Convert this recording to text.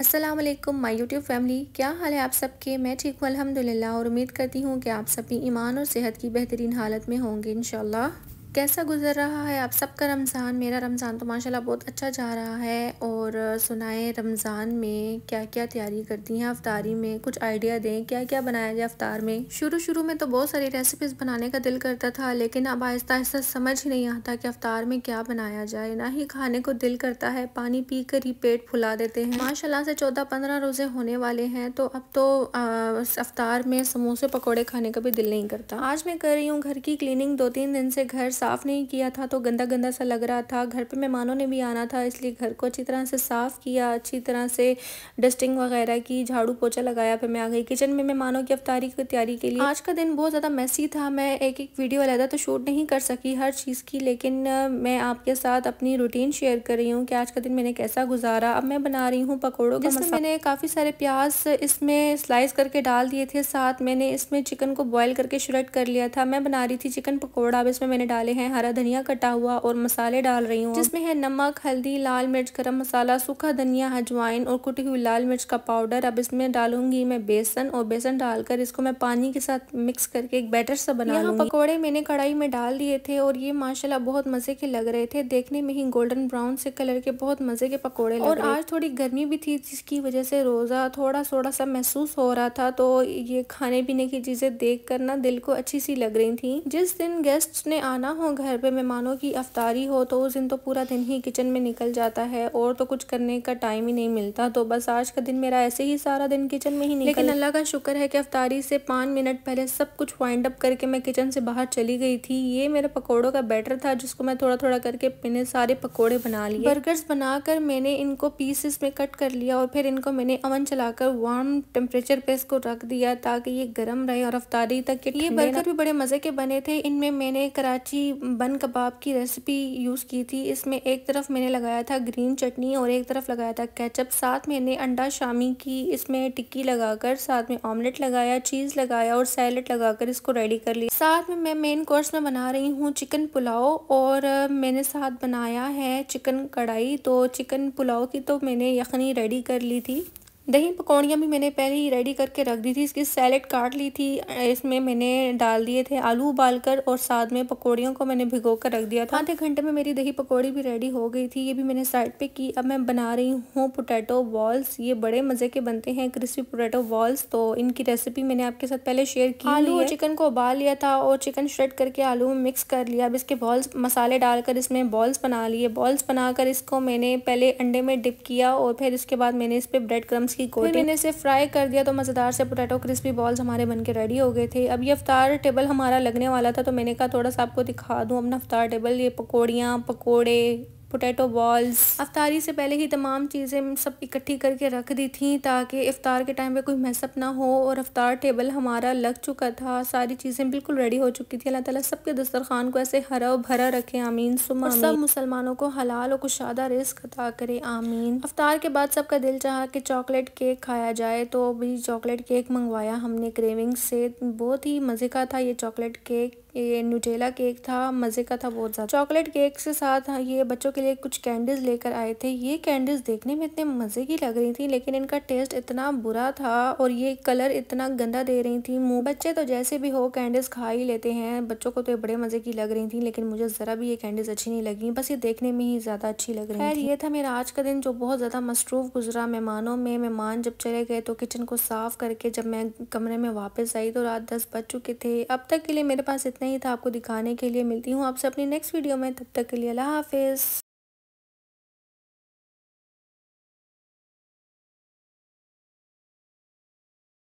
अस्सलाम वालेकुम my YouTube family क्या हाल है आप सबके मैं ठीक हूँ अल्हम्दुलिल्लाह और उम्मीद करती हूँ कि आप सभी ईमान और सेहत की बेहतरीन हालत में होंगे इन कैसा गुजर रहा है आप सबका रमज़ान मेरा रमज़ान तो माशाल्लाह बहुत अच्छा जा रहा है और सुनाएं रमज़ान में क्या क्या तैयारी करती हैं अफ्तारी में कुछ आइडिया दें क्या क्या बनाया जाए अफ्तार में शुरू शुरू में तो बहुत सारी रेसिपीज़ बनाने का दिल करता था लेकिन अब आहिस्ता आहिस्ता समझ ही नहीं आता कि अफ्तार में क्या बनाया जाए ना ही खाने को दिल करता है पानी पी कर ही पेट फुला देते हैं माशाला से चौदह पंद्रह रोज़े होने वाले हैं तो अब तो अफ्तार में समोसे पकौड़े खाने का भी दिल नहीं करता आज मैं कर रही हूँ घर की क्लीनिंग दो तीन दिन से घर साफ़ नहीं किया था तो गंदा गंदा सा लग रहा था घर पे मेहमानों ने भी आना था इसलिए घर को अच्छी तरह से साफ़ किया अच्छी तरह से डस्टिंग वगैरह की झाड़ू पोछा लगाया फिर मैं आ गई किचन में मेहमानों की अफ्तारी की तैयारी के लिए आज का दिन बहुत ज़्यादा मैसी था मैं एक एक वीडियो अलहदा तो शूट नहीं कर सकी हर चीज़ की लेकिन मैं आपके साथ अपनी रूटीन शेयर कर रही हूँ कि आज का दिन मैंने कैसा गुजारा अब मैं बना रही हूँ पकौड़ों के मैंने काफ़ी सारे प्याज इसमें स्लाइस करके डाल दिए थे साथ मैंने इसमें चिकन को बॉयल करके श्रेड कर लिया था मैं बना रही थी चिकन पकौड़ा अब इसमें मैंने डाल मसाले हैं हरा धनिया कटा हुआ और मसाले डाल रही हूँ जिसमें है नमक हल्दी लाल मिर्च गर्म मसाला सूखा धनिया अजवाइन और कुटी हुई लाल मिर्च का पाउडर अब इसमें डालूंगी मैं बेसन और बेसन डालकर इसको मैं पानी के साथ मिक्स करके एक बैटर सा बना यहाँ पकौड़े मैंने कढ़ाई में डाल दिए थे और ये माशाला बहुत मज़े के लग रहे थे देखने में ही गोल्डन ब्राउन से कलर के बहुत मज़े के पकौड़े और आज थोड़ी गर्मी भी थी जिसकी वजह से रोज़ा थोड़ा थोड़ा सा महसूस हो रहा था तो ये खाने पीने की चीज़ें देख कर ना दिल को अच्छी सी लग रही थी जिस दिन गेस्ट ने आना हो घर पे मेहमानों की अफ्तारी हो तो उस दिन तो पूरा दिन ही किचन में निकल जाता है और तो कुछ करने का टाइम ही नहीं मिलता तो बस आज का दिन मेरा ऐसे ही सारा दिन किचन में ही निकल लेकिन अल्लाह का शुक्र है कि अफ्तारी से पाँच मिनट पहले सब कुछ वाइंड अप करके मैं किचन से बाहर चली गई थी ये मेरे पकौड़ों का बैटर था जिसको मैं थोड़ा थोड़ा करके मैंने सारे पकौड़े बना लिए बर्गर्स बनाकर मैंने इनको पीसेस में कट कर लिया और फिर इनको मैंने अवन चलाकर वार्म टेम्परेचर पे इसको रख दिया ताकि ये गर्म रहे और अफ्तारी तक ये बर्गर भी बड़े मज़े के बने थे इनमें मैंने कराची की बन कबाब की रेसिपी यूज़ की थी इसमें एक तरफ मैंने लगाया था ग्रीन चटनी और एक तरफ लगाया था केचप साथ मैंने अंडा शामी की इसमें टिक्की लगाकर साथ में ऑमलेट लगाया चीज़ लगाया और सैलड लगाकर इसको रेडी कर लिया साथ में मैं मेन कोर्स में बना रही हूँ चिकन पुलाव और मैंने साथ बनाया है चिकन कढ़ाई तो चिकन पुलाव की तो मैंने यखनी रेडी कर ली थी दही पकौड़ियाँ भी मैंने पहले ही रेडी करके रख दी थी इसकी सैलेड काट ली थी इसमें मैंने डाल दिए थे आलू उबाल कर और साथ में पकौड़ियों को मैंने भिगो कर रख दिया था आधे घंटे में मेरी दही पकौड़ी भी रेडी हो गई थी ये भी मैंने साइड पे की अब मैं बना रही हूँ पोटैटो बॉल्स ये बड़े मज़े के बनते हैं क्रिस्पी पोटैटो बॉल्स तो इनकी रेसिपी मैंने आपके साथ पहले शेयर की आलू और चिकन को उबाल लिया था और चिकन श्रेड करके आलू में मिक्स कर लिया अब इसके बॉल्स मसाले डालकर इसमें बॉल्स बना लिए बॉल्स बनाकर इसको मैंने पहले अंडे में डिप किया और फिर इसके बाद मैंने इस पर ब्रेड क्रम्स की कोटिंग मैंने इसे फ्राई कर दिया तो मज़ेदार से पोटैटो क्रिस्पी बॉल्स हमारे बन के रेडी हो गए थे अब ये अफ्तार टेबल हमारा लगने वाला था तो मैंने कहा थोड़ा सा आपको दिखा दूँ अपना अफ्तार टेबल ये पकौड़ियाँ पकौड़े पोटैटो बॉल्स अफ्तारी से पहले ही तमाम चीज़ें सब इकट्ठी करके रख दी थी ताकि इफ्तार के टाइम पर कोई मैसअप ना हो और अफ्तार टेबल हमारा लग चुका था सारी चीज़ें बिल्कुल रेडी हो चुकी थी अल्लाह ताला सबके दस्तरखान को ऐसे हरा भरा रखे आमीन सुमा सब मुसलमानों को हलाल और कुशादा रिस्क अदा करे आमीन अफ्तार के बाद सबका दिल चाह कि चॉकलेट केक खाया जाए तो भी चॉकलेट केक मंगवाया हमने क्रेविंग से बहुत ही मज़े का था ये चॉकलेट केक ये न्यूटेला केक था मज़े का था बहुत ज़्यादा चॉकलेट केक के साथ ये बच्चों के लिए लिए कुछ कैंडीज़ लेकर आए थे ये कैंडीज़ देखने में इतने मज़े की लग रही थी लेकिन इनका टेस्ट इतना बुरा था और ये कलर इतना गंदा दे रही थी मुँह बच्चे तो जैसे भी हो कैंडीज़ खा ही लेते हैं बच्चों को तो ये बड़े मज़े की लग रही थी लेकिन मुझे ज़रा भी ये कैंडीज़ अच्छी नहीं लगी बस ये देखने में ही ज़्यादा अच्छी लग रही है ये था मेरा आज का दिन जो बहुत ज़्यादा मसरूफ़ गुजरा मेहमानों में मेहमान जब चले गए तो किचन को साफ़ करके जब मैं कमरे में वापस आई तो रात दस बज चुके थे अब तक के लिए मेरे पास इतना ही था आपको दिखाने के लिए मिलती हूँ आपसे अपनी नेक्स्ट वीडियो में तब तक के लिए अल्लाह हाफिज़